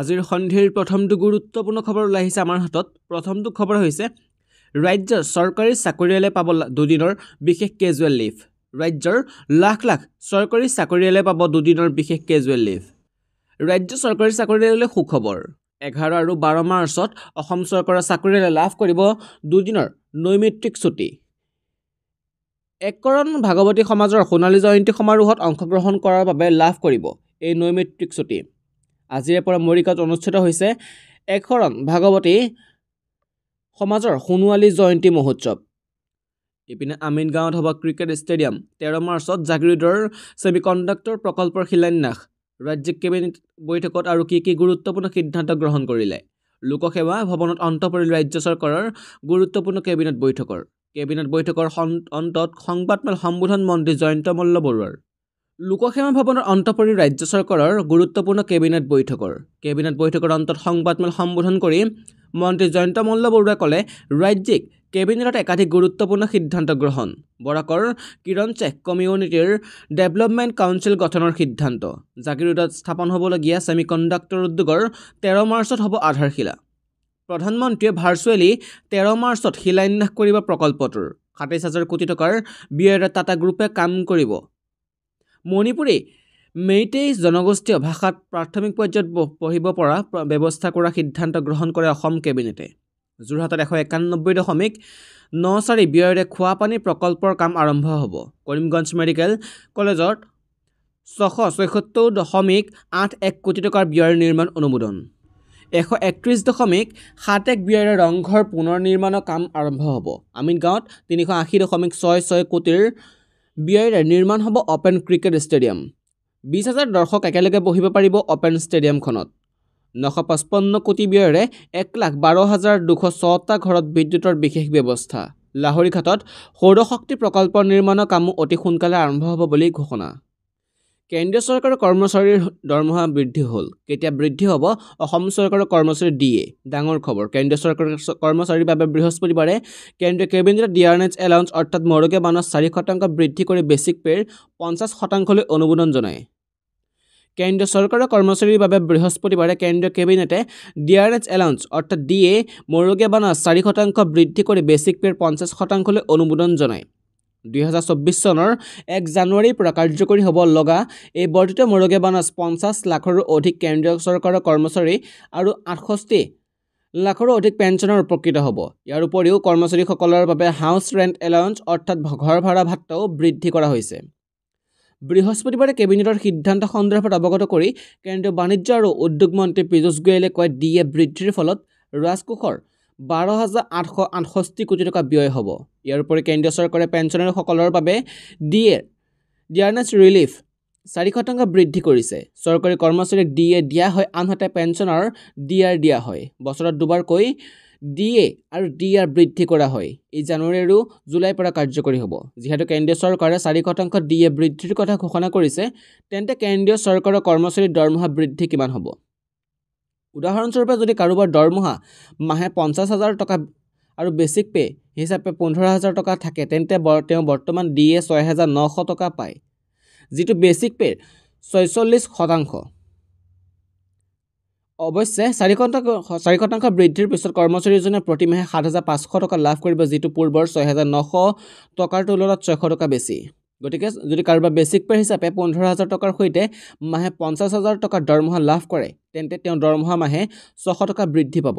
আজিৰ সন্ধিৰ প্ৰথমটো গুৰুত্বপূৰ্ণ খবৰ ওলাই আহিছে আমাৰ হাতত প্ৰথমটো খবৰ হৈছে ৰাজ্যৰ চৰকাৰী চাকৰিয়ালে পাব দুদিনৰ বিশেষ কেজুৱেল লীভ ৰাজ্যৰ লাখ লাখ চৰকাৰী চাকৰিয়ালে পাব দুদিনৰ বিশেষ কেজুৱেল লীভ ৰাজ্য চৰকাৰী চাকৰিয়াললৈ সুখবৰ এঘাৰ আৰু বাৰ মাৰ্চত অসম চৰকাৰৰ চাকৰিয়ালে লাভ কৰিব দুদিনৰ নৈমিত্ৰিক ছুটী একৰণ ভাগৱতী সমাজৰ সোণালী জয়ন্তী সমাৰোহত অংশগ্ৰহণ কৰাৰ বাবে লাভ কৰিব এই নৈমিত্ৰিক ছুটী আজিৰে পৰা মৰিগাঁৱত অনুষ্ঠিত হৈছে এক শৰণ ভাগৱতী সমাজৰ সোণোৱালী জয়ন্তী মহোৎসৱ ইপিনে আমিনগাঁৱত হ'ব ক্ৰিকেট ষ্টেডিয়াম তেৰ মাৰ্চত জাগিৰোডৰ ছেমি কণ্ডাক্টৰ প্ৰকল্পৰ শিলান্যাস ৰাজ্যিক কেবিনেট বৈঠকত আৰু কি কি গুৰুত্বপূৰ্ণ সিদ্ধান্ত গ্ৰহণ কৰিলে লোকসেৱা ভৱনত অন্ত পৰিল ৰাজ্য চৰকাৰৰ গুৰুত্বপূৰ্ণ কেবিনেট বৈঠকৰ কেবিনেট বৈঠকৰ অন্তত সংবাদমেল সম্বোধন মন্ত্ৰী জয়ন্ত মল্ল বৰুৱাৰ লোকসেৱা ভৱনৰ অন্ত পৰি ৰাজ্য চৰকাৰৰ গুৰুত্বপূৰ্ণ কেবিনেট বৈঠকৰ কেবিনেট বৈঠকৰ অন্তত সংবাদমেল সম্বোধন কৰি মন্ত্ৰী জয়ন্ত মল্ল বৰুৱাই ক'লে ৰাজ্যিক কেবিনেটত একাধিক গুৰুত্বপূৰ্ণ সিদ্ধান্ত গ্ৰহণ বৰাকৰ কিৰণ চেখ কমিউনিটিৰ ডেভেলপমেণ্ট কাউন্সিল গঠনৰ সিদ্ধান্ত জাগিৰোডত স্থাপন হ'বলগীয়া ছেমিকণ্ডাক্টৰ উদ্যোগৰ তেৰ মাৰ্চত হ'ব আধাৰশিলা প্ৰধানমন্ত্ৰীয়ে ভাৰ্চুৱেলি তেৰ মাৰ্চত শিলান্যাস কৰিব প্ৰকল্পটোৰ সাতাইছ হাজাৰ কোটি টকাৰ বিয়েৰ টাটা গ্ৰুপে কাম কৰিব মণিপুৰী মেইটেই জনগোষ্ঠীয় ভাষাত প্ৰাথমিক পৰ্যায়ত পঢ়িব পৰা ব্যৱস্থা কৰাৰ সিদ্ধান্ত গ্ৰহণ কৰে অসম কেবিনেটে যোৰহাটত এশ একানব্বৈ দশমিক ন চাৰি ব্যয়েৰে খোৱাপানী প্ৰকল্পৰ কাম আৰম্ভ হ'ব কৰিমগঞ্জ মেডিকেল কলেজত ছশ ছয়সত্তৰ দশমিক আঠ এক কোটি টকাৰ ব্যয়ৰ নিৰ্মাণ অনুমোদন এশ একত্ৰিছ দশমিক সাত এক ব্যয়েৰে ৰংঘৰ পুনৰ নিৰ্মাণৰ কাম আৰম্ভ হ'ব আমিনগাঁৱত তিনিশ আশী দশমিক ছয় ছয় কোটিৰ বিয়েৰে নিৰ্মাণ হ'ব অ'পেন ক্ৰিকেট ষ্টেডিয়াম বিছ হাজাৰ দৰ্শক একেলগে বহিব পাৰিব অ'পেন ষ্টেডিয়ামখনত নশ পঁচপন্ন কোটি ব্যয়েৰে এক লাখ বাৰ হাজাৰ দুশ ছটা ঘৰত বিদ্যুতৰ বিশেষ ব্যৱস্থা লাহৰীঘাটত সৌৰশক্তি প্ৰকল্পৰ নিৰ্মাণৰ কামো অতি সোনকালে আৰম্ভ হ'ব বুলি ঘোষণা কেন্দ্ৰীয় চৰকাৰৰ কৰ্মচাৰীৰ দৰমহা বৃদ্ধি হ'ল কেতিয়া বৃদ্ধি হ'ব অসম চৰকাৰৰ কৰ্মচাৰী ডি ডাঙৰ খবৰ কেন্দ্ৰীয় চৰকাৰৰ কৰ্মচাৰীৰ বাবে বৃহস্পতিবাৰে কেন্দ্ৰীয় কেবিনেটে ডি আৰ এছ এলাউন্স অৰ্থাৎ মৰগীয়া মানৰ চাৰি শতাংশ বৃদ্ধি কৰি বেচিক পে'ৰ পঞ্চাছ শতাংশলৈ অনুমোদন জনায় কেন্দ্ৰীয় চৰকাৰৰ কৰ্মচাৰীৰ বাবে বৃহস্পতিবাৰে কেন্দ্ৰীয় কেবিনেটে D R N S allowance অৰ্থাৎ ডি এ মৰগীয়া বানৰ চাৰি শতাংশ বৃদ্ধি কৰি বেছিক পে'ৰ পঞ্চাছ শতাংশলৈ অনুমোদন জনায় দুহেজাৰ চৌব্বিছ চনৰ এক জানুৱাৰীৰ পৰা কাৰ্যকৰী হ'ব লগা এই বৰ্ধিত মুৰগী বানাজ পঞ্চাছ লাখৰো অধিক কেন্দ্ৰীয় চৰকাৰৰ কৰ্মচাৰী আৰু আঠষষ্ঠি লাখৰো অধিক পেঞ্চনৰ উপকৃত হ'ব ইয়াৰ উপৰিও কৰ্মচাৰীসকলৰ বাবে হাউচ ৰেণ্ট এলাউন্স অৰ্থাৎ ঘৰ ভাড়া ভাত্তাও বৃদ্ধি কৰা হৈছে বৃহস্পতিবাৰে কেবিনেটৰ সিদ্ধান্ত সন্দৰ্ভত অৱগত কৰি কেন্দ্ৰীয় বাণিজ্য আৰু উদ্যোগ মন্ত্ৰী পীয়ুষ গোৱেলে কয় ডি এ বৃদ্ধিৰ ফলত ৰাজকোষৰ বাৰ হাজাৰ আঠশ আঠষষ্ঠি কোটি টকা ব্যয় হ'ব ইয়াৰ উপৰি কেন্দ্ৰীয় চৰকাৰে পেঞ্চনাৰসকলৰ বাবে ডি এ ডিয়াৰনেছ ৰিলিফ চাৰি শতাংশ বৃদ্ধি কৰিছে চৰকাৰী কৰ্মচাৰীক ডি এ দিয়া হয় আনহাতে পেঞ্চনৰ ডি আৰ দিয়া হয় বছৰত দুবাৰকৈ ডি এ আৰু ডি আৰ বৃদ্ধি কৰা হয় এই জানুৱাৰীৰো জুলাইৰ পৰা কাৰ্যকৰী হ'ব যিহেতু কেন্দ্ৰীয় চৰকাৰে চাৰি শতাংশ ডি এ বৃদ্ধিৰ কথা ঘোষণা কৰিছে তেন্তে কেন্দ্ৰীয় চৰকাৰৰ কৰ্মচাৰীৰ দৰমহা বৃদ্ধি কিমান হ'ব উদাহৰণস্বৰূপে যদি কাৰোবাৰ দৰমহা মাহে পঞ্চাছ হাজাৰ টকা আৰু বেচিক পে' হিচাপে পোন্ধৰ হাজাৰ টকা থাকে তেন্তে তেওঁ বৰ্তমান ডি এ ছয় হেজাৰ নশ টকা পায় যিটো বেছিক পে' ছয়চল্লিছ শতাংশ অৱশ্যে চাৰি শতাংশ চাৰি শতাংশ বৃদ্ধিৰ পিছত কৰ্মচাৰীজনে প্ৰতিমাহে সাত হাজাৰ পাঁচশ টকা লাভ কৰিব যিটো পূৰ্বৰ ছয় হাজাৰ নশ টকাৰ তুলনাত ছয়শ টকা বেছি গতিকে যদি কাৰোবাৰ বেচিক পে হিচাপে পোন্ধৰ হাজাৰ টকাৰ সৈতে মাহে পঞ্চাছ হাজাৰ টকাৰ দৰমহা লাভ কৰে তেন্তে তেওঁ দৰমহা মাহে ছশ টকা বৃদ্ধি পাব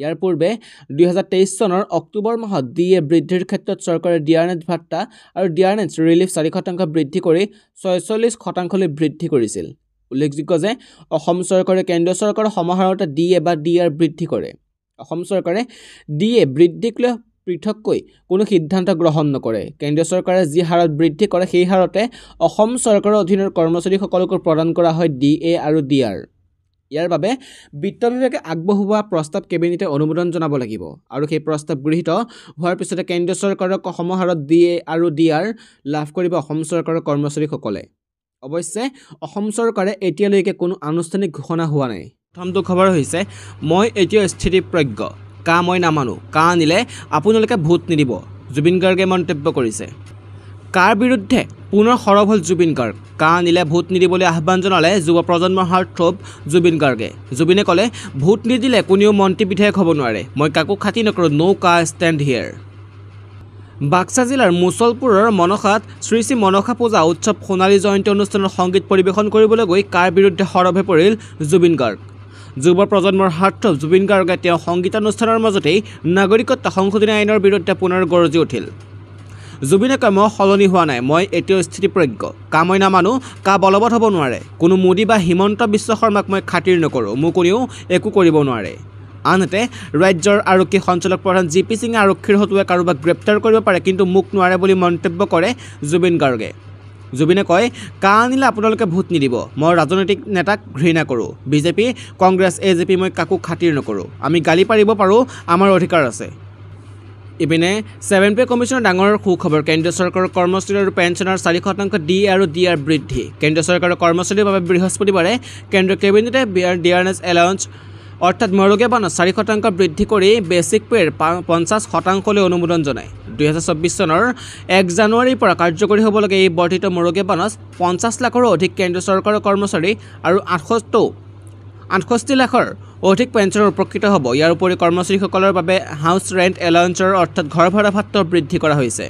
ইয়াৰ পূৰ্বে দুহেজাৰ তেইছ চনৰ অক্টোবৰ মাহত ডি এ বৃদ্ধিৰ ক্ষেত্ৰত চৰকাৰে ডি আৰ নেট ভাট্টা আৰু ডি আৰ ৰিলিফ চাৰি শতাংশ বৃদ্ধি কৰি ছয়চল্লিছ শতাংশলৈ বৃদ্ধি কৰিছিল উল্লেখযোগ্য যে অসম চৰকাৰে কেন্দ্ৰীয় চৰকাৰৰ সমাহাৰতে ডি এ বা ডি আৰ বৃদ্ধি কৰে অসম চৰকাৰে ডি এ বৃদ্ধিক লৈ পৃথককৈ কোনো সিদ্ধান্ত গ্ৰহণ নকৰে কেন্দ্ৰীয় চৰকাৰে যি হাৰত বৃদ্ধি কৰে সেই হাৰতে অসম চৰকাৰৰ অধীনৰ কৰ্মচাৰীসকলকো প্ৰদান কৰা হয় ডি এ আৰু ডি আৰ ইয়াৰ বাবে বিত্ত বিভাগে আগবঢ়োৱা প্ৰস্তাৱ কেবিনেটে অনুমোদন জনাব লাগিব আৰু সেই প্ৰস্তাৱ গৃহীত হোৱাৰ পিছতে কেন্দ্ৰীয় চৰকাৰক অসম হাৰত ডি এ আৰু ডি আৰ লাভ কৰিব অসম চৰকাৰৰ কৰ্মচাৰীসকলে অৱশ্যে অসম চৰকাৰে এতিয়ালৈকে কোনো আনুষ্ঠানিক ঘোষণা হোৱা নাই প্ৰথমটো খবৰ হৈছে মই এতিয়া স্থিতিপ্ৰজ্ঞ কা মই নামানো কা আনিলে আপোনালোকে ভোট নিদিব জুবিন গাৰ্গে মন্তব্য কৰিছে কাৰ বিৰুদ্ধে পুনৰ সৰব হ'ল জুবিন গাৰ্গ কা আনিলে ভোট নিদিবলৈ আহ্বান জনালে যুৱ প্ৰজন্মৰ হাৰ থ্ৰব জুবিন গাৰ্গে জুবিনে ক'লে ভোট নিদিলে কোনেও মন্ত্ৰী বিধায়ক হ'ব নোৱাৰে মই কাকো খাতি নকৰোঁ নো কা ষ্টেণ্ড হিয়েৰ বাক্সা জিলাৰ মুছলপুৰৰ মনসাত শ্ৰী শ্ৰী মনসা পূজা উৎসৱ সোণালী জয়ন্তী অনুষ্ঠানৰ সংগীত পৰিৱেশন কৰিবলৈ গৈ কাৰ বিৰুদ্ধে সৰভে পৰিল জুবিন গাৰ্গ যুৱ প্ৰজন্মৰ স্বাৰ্থ জুবিন গাৰ্গে তেওঁ সংগীতানুষ্ঠানৰ মাজতেই নাগৰিকত্ব সংশোধনী আইনৰ বিৰুদ্ধে পুনৰ গৰজি উঠিল জুবিনে কয় মই সলনি হোৱা নাই মই এতিয়াও স্থিতিপ্ৰজ্ঞ কা মই নামানো কা বলবৎ হ'ব নোৱাৰে কোনো মোদী বা হিমন্ত বিশ্ব শৰ্মাক মই খাতিৰ নকৰোঁ মোক কোনেও একো কৰিব নোৱাৰে আনহাতে ৰাজ্যৰ আৰক্ষী সঞ্চালক প্ৰধান জি পি সিঙে আৰক্ষীৰ হতুৱে কাৰোবাক গ্ৰেপ্তাৰ কৰিব পাৰে কিন্তু মোক নোৱাৰে বুলি মন্তব্য কৰে জুবিন গাৰ্গে জুবিনে কয় কা আনিলে আপোনালোকে ভোট নিদিব মই ৰাজনৈতিক নেতাক ঘৃণা কৰোঁ BJP Congress A J P মই কাকো খাতিৰ নকৰোঁ আমি গালি পাৰিব পাৰোঁ আমাৰ অধিকাৰ আছে ইপিনে ছেভেন পে কমিশ্যনৰ ডাঙৰ সুখবৰ কেন্দ্ৰীয় চৰকাৰৰ কৰ্মচাৰী আৰু পেঞ্চনৰ চাৰি শতাংশ ডি আৰু ডি আৰ বৃদ্ধি কেন্দ্ৰীয় চৰকাৰৰ কৰ্মচাৰীৰ বাবে বৃহস্পতিবাৰে কেন্দ্ৰীয় কেবিনেটে ডি আৰ এছ এলাউন্স অৰ্থাৎ মৰোগীয়া বানত চাৰি শতাংশ বৃদ্ধি কৰি বেচিক পেৰ পঞ্চাছ শতাংশলৈ অনুমোদন জনায় দুহেজাৰ চৌব্বিছ চনৰ এক জানুৱাৰীৰ পৰা কাৰ্যকৰী হ'ব লাগে এই বৰ্ধিত মুৰগী বানচ পঞ্চাছ লাখৰো অধিক কেন্দ্ৰীয় চৰকাৰৰ কৰ্মচাৰী আৰু আঠষষ্ঠি আঠষষ্ঠি লাখৰ অধিক পেঞ্চন উপকৃত হ'ব ইয়াৰ উপৰি কৰ্মচাৰীসকলৰ বাবে হাউচ ৰেণ্ট এলাউঞ্চৰ অৰ্থাৎ ঘৰ ভাড়া ভাত্ৰ বৃদ্ধি কৰা হৈছে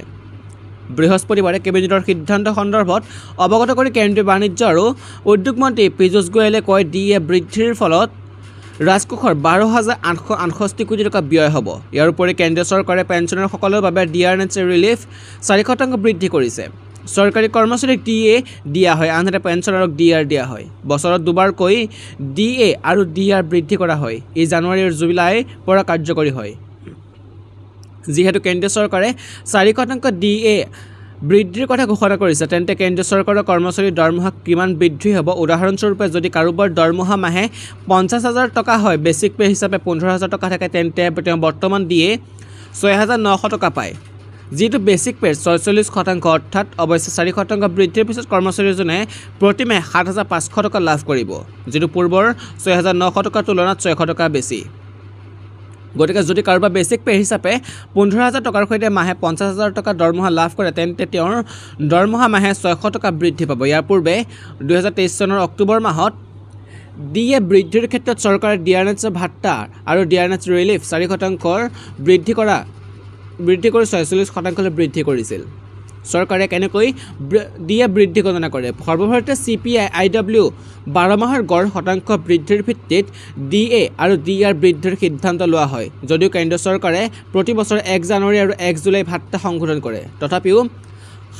বৃহস্পতিবাৰে কেবিনেটৰ সিদ্ধান্ত সন্দৰ্ভত অৱগত কৰি কেন্দ্ৰীয় বাণিজ্য আৰু উদ্যোগ মন্ত্ৰী পীয়ুষ গোৱেলে কয় ডি এ বৃদ্ধিৰ ফলত ৰাজকোষৰ বাৰ হাজাৰ আঠশ আঠষষ্ঠি কোটি টকা ব্যয় হ'ব ইয়াৰ উপৰি কেন্দ্ৰীয় চৰকাৰে পেঞ্চনাৰসকলৰ বাবে ডি আৰ এন ৰিলিফ চাৰি শতাংশ বৃদ্ধি কৰিছে চৰকাৰী কৰ্মচাৰীক ডি এ দিয়া হয় আনহাতে পেঞ্চনাৰক ডি আৰ দিয়া হয় বছৰত দুবাৰকৈ ডি এ আৰু ডি আৰ বৃদ্ধি কৰা হয় ই আৰু জুলাইৰ পৰা কাৰ্যকৰী হয় যিহেতু কেন্দ্ৰীয় চৰকাৰে চাৰি শতাংশ ডি এ বৃদ্ধিৰ কথা ঘোষণা কৰিছে তেন্তে কেন্দ্ৰীয় চৰকাৰৰ কৰ্মচাৰীৰ দৰমহা কিমান বৃদ্ধি হ'ব উদাহৰণস্বৰূপে যদি কাৰোবাৰ দৰমহা মাহে পঞ্চাছ হাজাৰ টকা হয় বেছিক পে' হিচাপে পোন্ধৰ হাজাৰ টকা থাকে তেন্তে তেওঁ বৰ্তমান দিয়ে ছয় হাজাৰ নশ টকা পায় যিটো বেছিক পে' ছয়চল্লিছ শতাংশ অৰ্থাৎ অৱশ্যে চাৰি শতাংশ বৃদ্ধিৰ পিছত কৰ্মচাৰীজনে প্ৰতি মাহে সাত হাজাৰ পাঁচশ টকা লাভ কৰিব যিটো পূৰ্বৰ ছয় হাজাৰ নশ টকাৰ তুলনাত ছয়শ টকা বেছি গতিকে যদি কাৰোবাৰ বেচিক পে হিচাপে পোন্ধৰ হাজাৰ টকাৰ সৈতে মাহে পঞ্চাছ হাজাৰ টকা দৰমহা লাভ কৰে তেন্তে তেওঁৰ দৰমহা মাহে ছয়শ টকা বৃদ্ধি পাব ইয়াৰ পূৰ্বে দুহেজাৰ তেইছ চনৰ অক্টোবৰ মাহত ডি এ বৃদ্ধিৰ ক্ষেত্ৰত চৰকাৰে ডি আৰ এছ ভাট্টা আৰু ডি আৰ এছ ৰিলিফ চাৰি শতাংশৰ বৃদ্ধি কৰা বৃদ্ধি কৰি ছয়চল্লিছ শতাংশলৈ বৃদ্ধি কৰিছিল চৰকাৰে কেনেকৈ দিয়ে বৃদ্ধি গণনা কৰে সৰ্বভাৰতীয় C P I I W বাৰ মাহৰ গড় শতাংশ বৃদ্ধিৰ ভিত্তিত ডি এ আৰু ডি আৰ বৃদ্ধিৰ সিদ্ধান্ত লোৱা হয় যদিও কেন্দ্ৰীয় চৰকাৰে প্ৰতি বছৰে এক জানুৱাৰী আৰু এক জুলাই ভাত্তা সংশোধন কৰে তথাপিও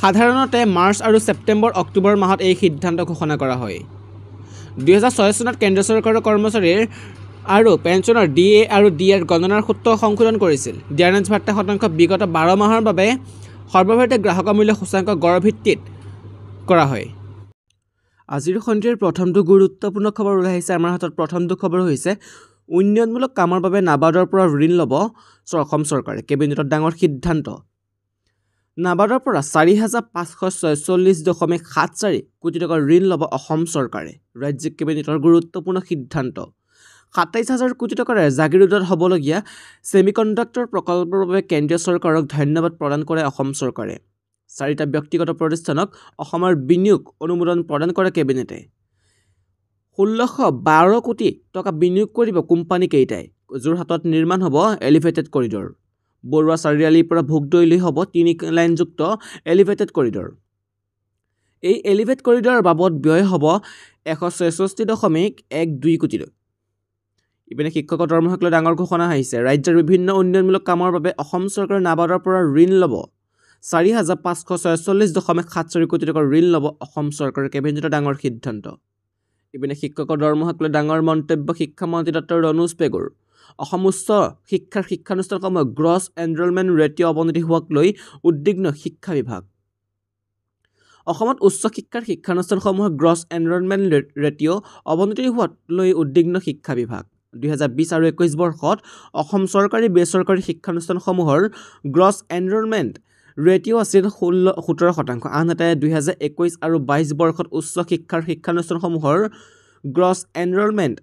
সাধাৰণতে মাৰ্চ আৰু ছেপ্টেম্বৰ অক্টোবৰ মাহত এই সিদ্ধান্ত ঘোষণা কৰা হয় দুহেজাৰ ছয় চনত কেন্দ্ৰীয় চৰকাৰৰ কৰ্মচাৰীৰ আৰু পেঞ্চনৰ ডি এ আৰু ডি আৰ গণনাৰ সূত্ৰ সংশোধন কৰিছিল ডিয়াৰেঞ্চ ভাত্তা শতাংশ বিগত বাৰ মাহৰ বাবে সৰ্বভাৰতীয় গ্ৰাহকৰ মূল্য সূচাংক গড় ভিত্তিত কৰা হয় আজিৰ সন্ধিয়াৰ প্ৰথমটো গুৰুত্বপূৰ্ণ খবৰ ওলাই আহিছে আমাৰ হাতত প্ৰথমটো খবৰ হৈছে উন্নয়নমূলক কামৰ বাবে নাবাৰ্ডৰ পৰা ঋণ ল'ব অসম চৰকাৰে কেবিনেটত ডাঙৰ সিদ্ধান্ত নাবাৰ্ডৰ পৰা চাৰি হাজাৰ পাঁচশ ছয়চল্লিছ দশমিক সাত চাৰি কোটি টকাৰ ঋণ ল'ব অসম চৰকাৰে ৰাজ্যিক কেবিনেটৰ গুৰুত্বপূৰ্ণ সিদ্ধান্ত সাতাইছ হাজাৰ কোটি টকাৰে জাগিৰোডত হ'বলগীয়া ছেমিকণ্ডাক্টৰ প্ৰকল্পৰ বাবে কেন্দ্ৰীয় চৰকাৰক ধন্যবাদ প্ৰদান কৰে অসম চৰকাৰে চাৰিটা ব্যক্তিগত প্ৰতিষ্ঠানক অসমৰ বিনিয়োগ অনুমোদন প্ৰদান কৰে কেবিনেটে ষোল্লশ বাৰ কোটি টকা বিনিয়োগ কৰিব কোম্পানীকেইটাই যোৰহাটত নিৰ্মাণ হ'ব এলিভেটেড কৰিডৰ বৰুৱা চাৰিআলিৰ পৰা ভোগদৈলি হ'ব তিনি লাইনযুক্ত এলিভেটেড কৰিডৰ এই এলিভেট কৰিডৰৰ বাবদ ব্যয় হ'ব এশ ছয়ষষ্ঠি দশমিক এক দুই কোটিলৈ ইপিনে শিক্ষকৰ দৰমহাক লৈ ডাঙৰ ঘোষণা আহিছে ৰাজ্যৰ বিভিন্ন উন্নয়নমূলক কামৰ বাবে অসম চৰকাৰে নাবাৰ্ডৰ পৰা ঋণ ল'ব চাৰি হাজাৰ পাঁচশ ছয়চল্লিছ দশমিক সাতচল্লিছ কোটি টকাৰ ঋণ ল'ব অসম চৰকাৰে কেবিনেটৰ ডাঙৰ সিদ্ধান্ত ইপিনে শিক্ষকৰ দৰমহাক লৈ ডাঙৰ মন্তব্য শিক্ষামন্ত্ৰী ডক্টৰ ৰনোজ পেগুৰ অসম উচ্চ শিক্ষাৰ শিক্ষানুষ্ঠানসমূহ গ্ৰছ এনৰলমেণ্ট ৰেটিঅ' অৱনতি হোৱাক লৈ উদ্বিগ্ন শিক্ষা বিভাগ অসমত উচ্চ শিক্ষাৰ শিক্ষানুষ্ঠানসমূহৰ গ্ৰছ এনৰলমেণ্ট ৰেটিঅ' অৱনতি হোৱাক লৈ উদ্বিগ্ন শিক্ষা বিভাগ দুহেজাৰ বিছ আৰু একৈছ বৰ্ষত অসম চৰকাৰী বেচৰকাৰী শিক্ষানুষ্ঠানসমূহৰ গ্ৰছ এনৰোলমেণ্ট ৰেটিঅ' আছিল ষোল্ল সোতৰ শতাংশ আনহাতে দুহেজাৰ একৈছ আৰু বাইছ বৰ্ষত উচ্চ শিক্ষাৰ শিক্ষানুষ্ঠানসমূহৰ গ্ৰছ এনৰলমেণ্ট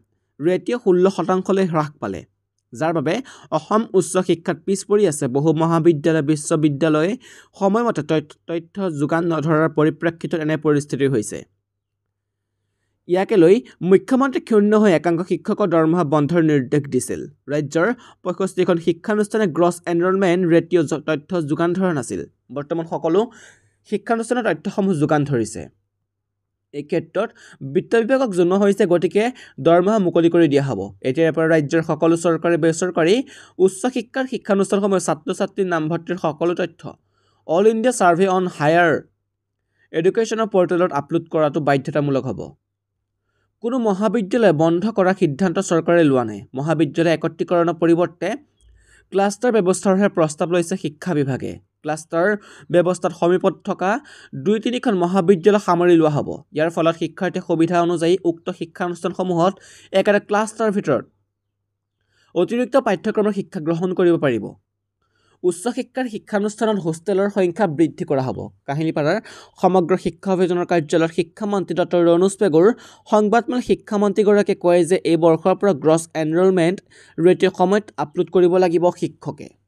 ৰেটিঅ' ষোল্ল শতাংশলৈ হ্ৰাস পালে যাৰ বাবে অসম উচ্চ শিক্ষাত পিছ পৰি আছে বহু মহাবিদ্যালয় বিশ্ববিদ্যালয় সময়মতে তথ্য যোগান নধৰাৰ পৰিপ্ৰেক্ষিতত এনে পৰিস্থিতি হৈছে ইয়াকে লৈ মুখ্যমন্ত্ৰী ক্ষুণ্ণ হৈ একাংশ শিক্ষকৰ দৰমহা বন্ধৰ নিৰ্দেশ দিছিল ৰাজ্যৰ পঁয়ষষ্ঠিখন শিক্ষানুষ্ঠানে গ্ৰছ এনৰলমেণ্ট ৰেটিঅ' তথ্য যোগান ধৰা নাছিল বৰ্তমান সকলো শিক্ষানুষ্ঠানৰ তথ্যসমূহ যোগান ধৰিছে এই ক্ষেত্ৰত বিত্ত বিভাগক জনোৱা হৈছে গতিকে দৰমহা মুকলি কৰি দিয়া হ'ব এতিয়াৰে পৰা ৰাজ্যৰ সকলো চৰকাৰী বেচৰকাৰী উচ্চ শিক্ষাৰ শিক্ষানুষ্ঠানসমূহে ছাত্ৰ ছাত্ৰীৰ নামভৰ্তিৰ সকলো তথ্য all India survey on higher এডুকেশ্যনৰ পৰ্টেলত আপলোড কৰাটো বাধ্যতামূলক হ'ব কোনো মহাবিদ্যালয় বন্ধ কৰাৰ সিদ্ধান্ত চৰকাৰে লোৱা নাই মহাবিদ্যালয় একত্ৰীকৰণৰ পৰিৱৰ্তে ক্লাষ্টাৰ ব্যৱস্থাৰহে প্ৰস্তাৱ লৈছে শিক্ষা বিভাগে ক্লাষ্টাৰ ব্যৱস্থাত সমীপত থকা দুই তিনিখন মহাবিদ্যালয় সামৰি লোৱা হ'ব ইয়াৰ ফলত শিক্ষাৰ্থীৰ সুবিধা অনুযায়ী উক্ত শিক্ষানুষ্ঠানসমূহত একেটা ক্লাষ্টাৰৰ ভিতৰত অতিৰিক্ত পাঠ্যক্ৰমৰ শিক্ষা গ্ৰহণ কৰিব পাৰিব উচ্চ শিক্ষাৰ শিক্ষানুষ্ঠানত হোষ্টেলৰ সংখ্যা বৃদ্ধি কৰা হ'ব কাহিনীপাৰাৰ সমগ্ৰ শিক্ষা অভিযানৰ কাৰ্যালয়ৰ শিক্ষামন্ত্ৰী ডক্টৰ ৰণোজ পেগুৰ সংবাদমেল শিক্ষামন্ত্ৰীগৰাকীয়ে কয় যে এই বৰ্ষৰ পৰা গ্ৰছ এনৰোলমেণ্ট ৰেটিঅ' সময়ত আপলোড কৰিব লাগিব শিক্ষকে